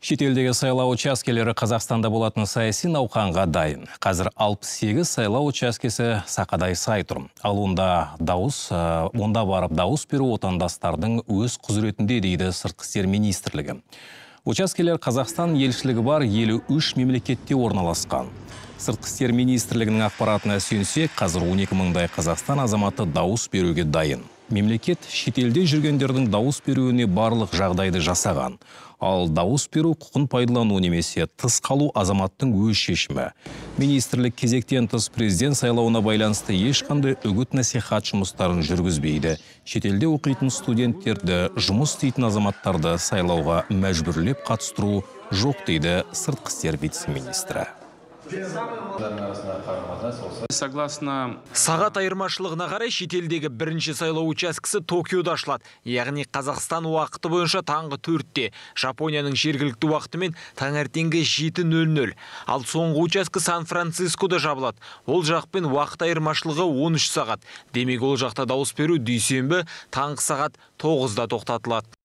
Шетелдегі сайлау учаскелері Қазақстанда болатын саяси науқанға дайын. Қазір 68 сайлау учаскесі сақадай сай тұр. Ал онда дауыс, э, онда барып дауыс беру отандастардың өз құзыретінде дейді сыртқы істер министрлігі. Учаскелер Қазақстан елшілігі бар үш мемлекетте орналасқан. Сыртқы істер министрлігінің ақпаратына сүйенсек, қазір 12 мыңдай Қазақстан азаматы дауыс беруге дайын мемлекет шетелде жүргендердің дауыс беруіне барлық жағдайды жасаған ал дауыс беру құқын пайдалану немесе тыс қалу азаматтың өз шешімі министрлік кезектен тыс президент сайлауына байланысты ешқандай үгіт насихат жұмыстарын жүргізбейді шетелде оқитын студенттерді жұмыс істейтін азаматтарды сайлауға мәжбүрлеп қатыстыру жоқ дейді сыртқы істер вице министрі согласно сағат айырмашылығына қарай шетелдегі бірінші сайлау учаскесі токиода ашылады яғни қазақстан уақыты бойынша таңғы төртте жапонияның жергілікті уақытымен таңертеңгі жеті нөл нөл ал соңғы учаске сан францискода жабылады ол жақпен уақыт айырмашылығы 13 сағат демек ол жақта дауыс беру дүйсенбі таңғы сағат тоғызда тоқтатылады